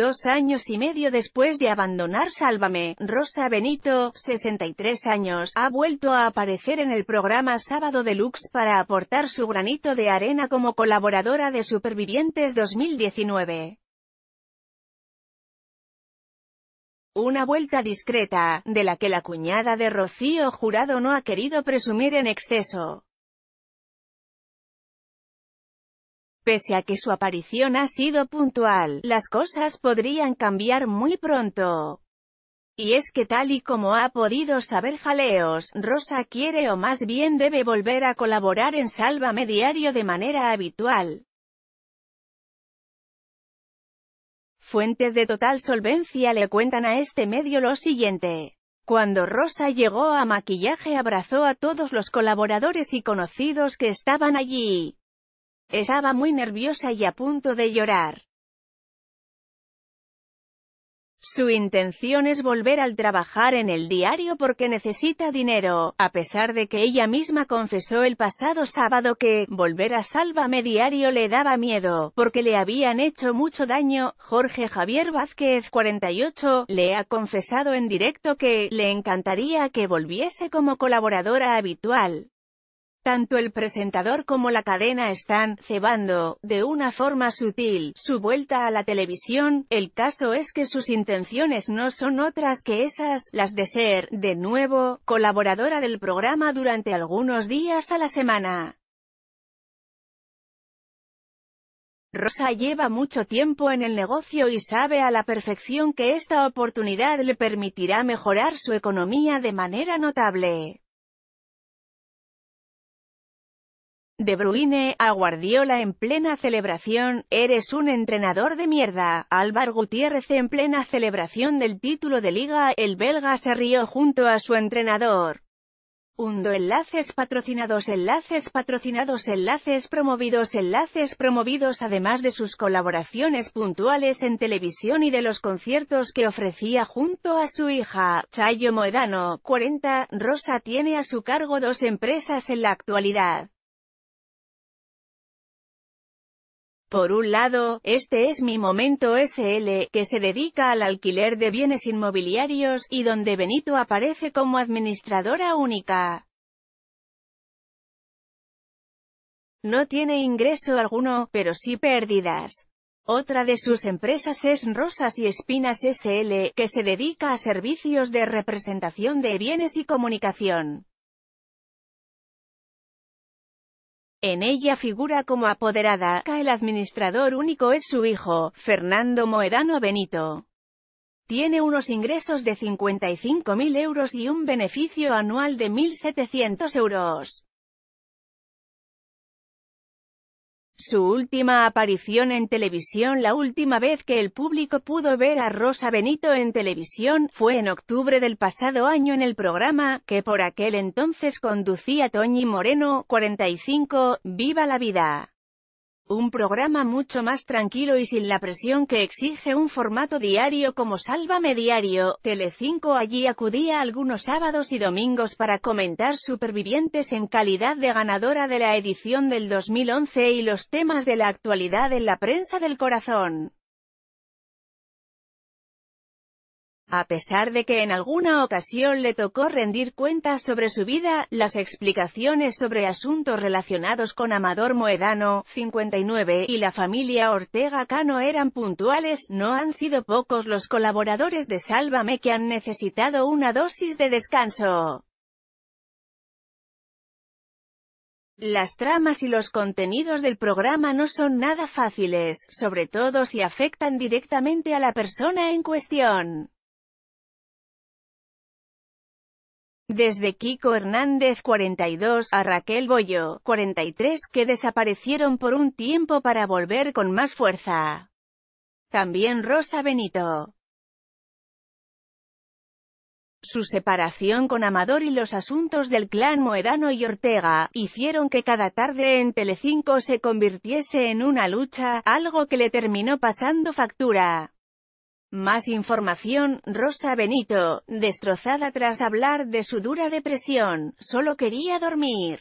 Dos años y medio después de abandonar Sálvame, Rosa Benito, 63 años, ha vuelto a aparecer en el programa Sábado Deluxe para aportar su granito de arena como colaboradora de Supervivientes 2019. Una vuelta discreta, de la que la cuñada de Rocío Jurado no ha querido presumir en exceso. Pese a que su aparición ha sido puntual, las cosas podrían cambiar muy pronto. Y es que tal y como ha podido saber Jaleos, Rosa quiere o más bien debe volver a colaborar en Sálvame Diario de manera habitual. Fuentes de total solvencia le cuentan a este medio lo siguiente. Cuando Rosa llegó a maquillaje abrazó a todos los colaboradores y conocidos que estaban allí. Estaba muy nerviosa y a punto de llorar. Su intención es volver al trabajar en el diario porque necesita dinero, a pesar de que ella misma confesó el pasado sábado que, volver a Sálvame Diario le daba miedo, porque le habían hecho mucho daño, Jorge Javier Vázquez, 48, le ha confesado en directo que, le encantaría que volviese como colaboradora habitual. Tanto el presentador como la cadena están cebando, de una forma sutil, su vuelta a la televisión, el caso es que sus intenciones no son otras que esas, las de ser, de nuevo, colaboradora del programa durante algunos días a la semana. Rosa lleva mucho tiempo en el negocio y sabe a la perfección que esta oportunidad le permitirá mejorar su economía de manera notable. De Bruyne a Guardiola en plena celebración, eres un entrenador de mierda. Álvaro Gutiérrez en plena celebración del título de liga, el belga se rió junto a su entrenador. Hundo enlaces patrocinados enlaces patrocinados enlaces promovidos enlaces promovidos además de sus colaboraciones puntuales en televisión y de los conciertos que ofrecía junto a su hija, Chayo Moedano, 40, Rosa tiene a su cargo dos empresas en la actualidad. Por un lado, este es mi momento SL, que se dedica al alquiler de bienes inmobiliarios, y donde Benito aparece como administradora única. No tiene ingreso alguno, pero sí pérdidas. Otra de sus empresas es Rosas y Espinas SL, que se dedica a servicios de representación de bienes y comunicación. En ella figura como apoderada, el administrador único es su hijo, Fernando Moedano Benito. Tiene unos ingresos de 55.000 euros y un beneficio anual de 1.700 euros. Su última aparición en televisión La última vez que el público pudo ver a Rosa Benito en televisión, fue en octubre del pasado año en el programa, que por aquel entonces conducía Toñi Moreno, 45, Viva la Vida. Un programa mucho más tranquilo y sin la presión que exige un formato diario como Sálvame Diario, Telecinco allí acudía algunos sábados y domingos para comentar supervivientes en calidad de ganadora de la edición del 2011 y los temas de la actualidad en la prensa del corazón. A pesar de que en alguna ocasión le tocó rendir cuentas sobre su vida, las explicaciones sobre asuntos relacionados con Amador Moedano, 59, y la familia Ortega Cano eran puntuales, no han sido pocos los colaboradores de Sálvame que han necesitado una dosis de descanso. Las tramas y los contenidos del programa no son nada fáciles, sobre todo si afectan directamente a la persona en cuestión. desde Kiko Hernández 42 a Raquel Boyo 43 que desaparecieron por un tiempo para volver con más fuerza. También Rosa Benito. Su separación con Amador y los asuntos del clan Moedano y Ortega, hicieron que cada tarde en Telecinco se convirtiese en una lucha, algo que le terminó pasando factura. Más información, Rosa Benito, destrozada tras hablar de su dura depresión, solo quería dormir.